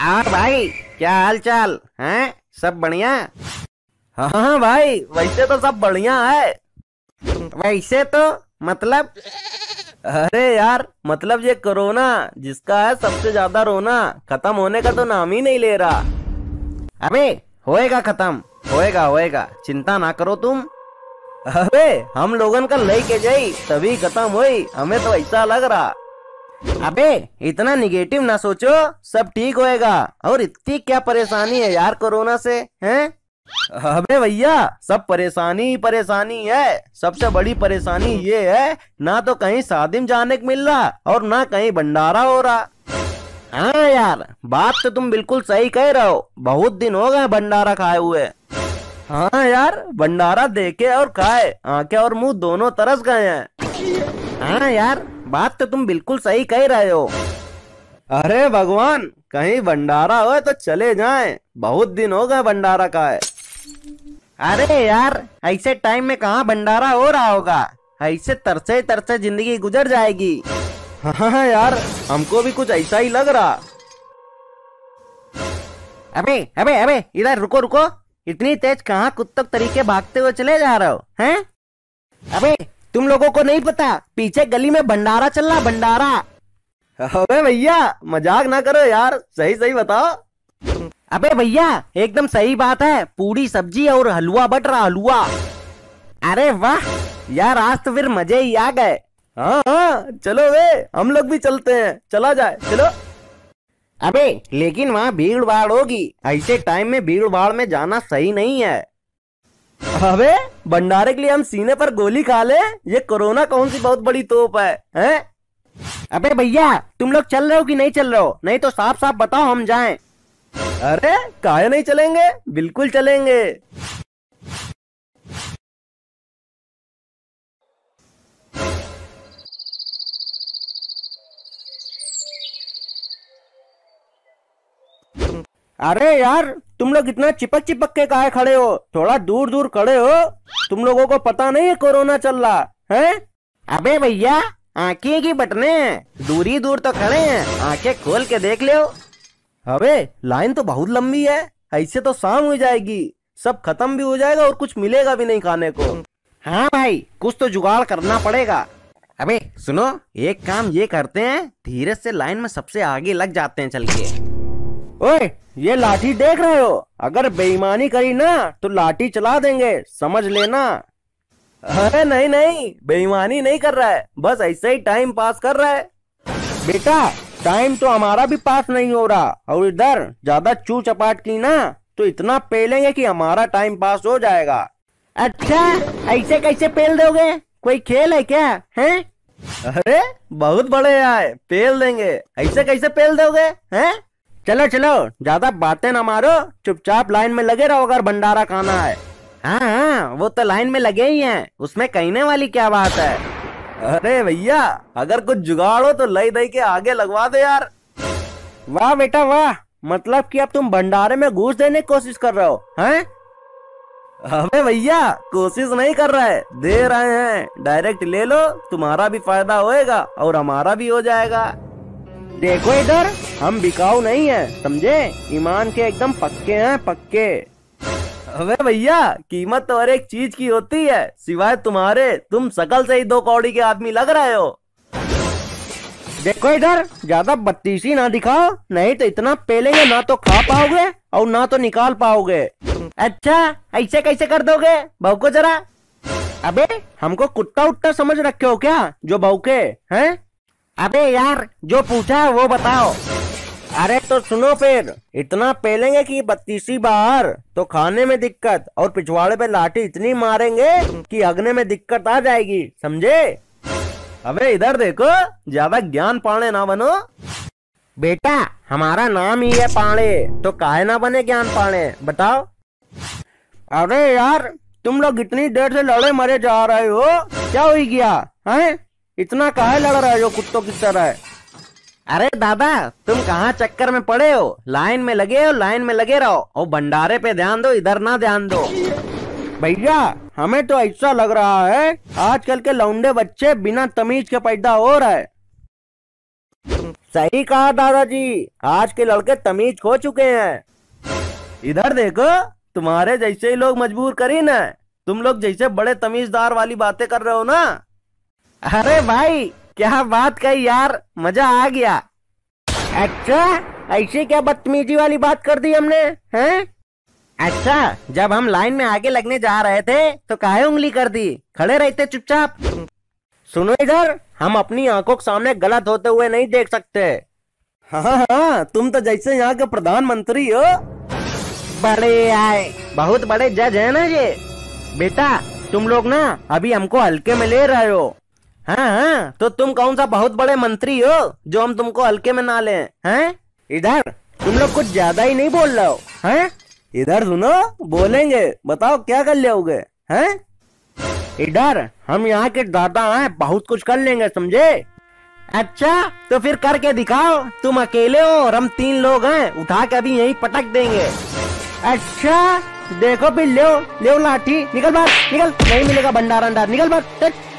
और हाँ भाई क्या हाल चाल है सब बढ़िया हाँ हाँ भाई वैसे तो सब बढ़िया है वैसे तो मतलब अरे यार मतलब ये कोरोना जिसका है सबसे ज्यादा रोना खत्म होने का तो नाम ही नहीं ले रहा अबे होएगा खत्म होएगा होएगा चिंता ना करो तुम अरे हम लोगन का लेके के जाई तभी खत्म हुई हमें तो ऐसा लग रहा अबे इतना निगेटिव ना सोचो सब ठीक होएगा और इतनी क्या परेशानी है यार कोरोना से हैं अबे भैया सब परेशानी ही परेशानी है सबसे बड़ी परेशानी ये है ना तो कहीं शादी में जाने को मिल रहा और ना कहीं भंडारा हो रहा हाँ यार बात तो तुम बिल्कुल सही कह रहे हो बहुत दिन हो गए भंडारा खाए हुए हाँ यार भंडारा देखे और खाए आंखें और मुंह दोनों तरस गए हैं हाँ यार बात तो तुम बिल्कुल सही कह रहे हो अरे भगवान कहीं भंडारा हो तो चले जाए बहुत दिन हो गए भंडारा का है अरे यार ऐसे टाइम में कहा भंडारा हो रहा होगा ऐसे तरसे तरसे जिंदगी गुजर जाएगी हाँ, हाँ यार हमको भी कुछ ऐसा ही लग रहा अबे अबे अबे इधर रुको रुको इतनी तेज कहाँ कुत्तक तरीके भागते हुए चले जा रहे हो हैं अबे तुम लोगों को नहीं पता पीछे गली में भंडारा चल रहा भंडारा अबे भैया मजाक ना करो यार सही सही बताओ अबे भैया एकदम सही बात है पूरी सब्जी और हलवा बट रहा हलवा अरे वाह यार आज तो फिर मजे ही आ गए हाँ हाँ चलो वे हम लोग भी चलते हैं चला जाए चलो अबे लेकिन वहाँ भीड़ भाड़ होगी ऐसे टाइम में भीड़ भाड़ में जाना सही नहीं है अबे भंडारे के लिए हम सीने पर गोली खा ले ये कोरोना कौन सी बहुत बड़ी तोप है हैं? अबे भैया तुम लोग चल रहे हो कि नहीं चल रहे हो नहीं तो साफ साफ बताओ हम जाएं। अरे काहे नहीं चलेंगे बिल्कुल चलेंगे अरे यार तुम लोग इतना चिपक चिपक के काहे खड़े हो थोड़ा दूर दूर खड़े हो तुम लोगों को पता नहीं है कोरोना चल रहा है अबे भैया आंखें की बटने दूरी दूर तो खड़े हैं आंखें खोल के देख लो अबे लाइन तो बहुत लंबी है ऐसे तो शाम हो जाएगी सब खत्म भी हो जाएगा और कुछ मिलेगा भी नहीं खाने को हाँ भाई कुछ तो जुगाड़ करना पड़ेगा अबे सुनो एक काम ये करते हैं धीरे से लाइन में सबसे आगे लग जाते हैं चल के ओए ये लाठी देख रहे हो अगर बेईमानी करी ना तो लाठी चला देंगे समझ लेना अरे नहीं नहीं बेईमानी नहीं कर रहा है बस ऐसे ही टाइम पास कर रहा है बेटा टाइम तो हमारा भी पास नहीं हो रहा और इधर ज्यादा चू चपाट की ना तो इतना पेलेंगे कि हमारा टाइम पास हो जाएगा अच्छा ऐसे कैसे पेल दोगे कोई खेल है क्या है अरे बहुत बड़े आए पेल देंगे ऐसे कैसे पेल दोगे हैं चलो चलो ज्यादा बातें ना मारो चुपचाप लाइन में लगे रहो अगर भंडारा खाना है हाँ हाँ वो तो लाइन में लगे ही हैं उसमें कहने वाली क्या बात है अरे भैया अगर कुछ जुगाड़ हो तो लई दई के आगे लगवा दो यार वाह बेटा वाह मतलब कि अब तुम भंडारे में घूस देने की कोशिश कर रहे हो हैं अबे भैया कोशिश नहीं कर रहे दे रहे हैं डायरेक्ट ले लो तुम्हारा भी फायदा होएगा और हमारा भी हो जाएगा देखो इधर हम बिकाऊ नहीं है समझे ईमान के एकदम पक्के हैं पक्के अबे भैया कीमत तो हर एक चीज की होती है सिवाय तुम्हारे तुम सकल से ही दो कौड़ी के आदमी लग रहे हो देखो इधर ज्यादा बत्तीसी ना दिखाओ नहीं तो इतना पेलेंगे ना तो खा पाओगे और ना तो निकाल पाओगे अच्छा ऐसे कैसे कर दोगे बहुको जरा अबे हमको कुत्ता उत्ता समझ रखे हो क्या जो बहुके हैं अबे यार जो पूछा है वो बताओ अरे तो सुनो फिर इतना पेलेंगे कि बत्तीसी बार तो खाने में दिक्कत और पिछवाड़े पे लाठी इतनी मारेंगे कि अग्नि में दिक्कत आ जाएगी समझे अबे इधर देखो ज्यादा ज्ञान पाने ना बनो बेटा हमारा नाम ही है पाणे तो काहे ना बने ज्ञान पाणे बताओ अरे यार तुम लोग इतनी देर से लड़े मरे जा रहे हो क्या हुई गया है इतना कहा लड़ रहा है जो कुत्तों की तरह अरे दादा तुम कहाँ चक्कर में पड़े हो लाइन में लगे हो लाइन में लगे रहो और भंडारे पे ध्यान दो इधर ना ध्यान दो भैया हमें तो ऐसा लग रहा है आजकल के लौंडे बच्चे बिना तमीज के पैदा हो रहे सही कहा दादाजी आज के लड़के तमीज खो चुके हैं इधर देखो तुम्हारे जैसे ही लोग मजबूर करी ना तुम लोग जैसे बड़े तमीजदार वाली बातें कर रहे हो ना अरे भाई क्या बात कही यार मजा आ गया अच्छा ऐसे क्या बदतमीजी वाली बात कर दी हमने हैं अच्छा जब हम लाइन में आगे लगने जा रहे थे तो काहे उंगली कर दी खड़े रहते चुपचाप सुनो इधर हम अपनी आंखों के सामने गलत होते हुए नहीं देख सकते हाँ हाँ, हाँ तुम तो जैसे यहाँ के प्रधानमंत्री हो बड़े आए बहुत बड़े जज है ना ये बेटा तुम लोग ना अभी हमको हल्के में ले रहे हो हाँ, हाँ तो तुम कौन सा बहुत बड़े मंत्री हो जो हम तुमको हल्के में ना ले हैं हाँ? इधर तुम लोग कुछ ज्यादा ही नहीं बोल रहे हो हैं हाँ? इधर सुनो बोलेंगे बताओ क्या कर लोगे हैं इधर हम यहाँ के दादा हैं बहुत कुछ कर लेंगे समझे अच्छा तो फिर करके दिखाओ तुम अकेले हो और हम तीन लोग हैं उठा के अभी यही पटक देंगे अच्छा देखो फिर ले लो लाठी निकल बाहर निकल नहीं मिलेगा भंडारा निकल बाहर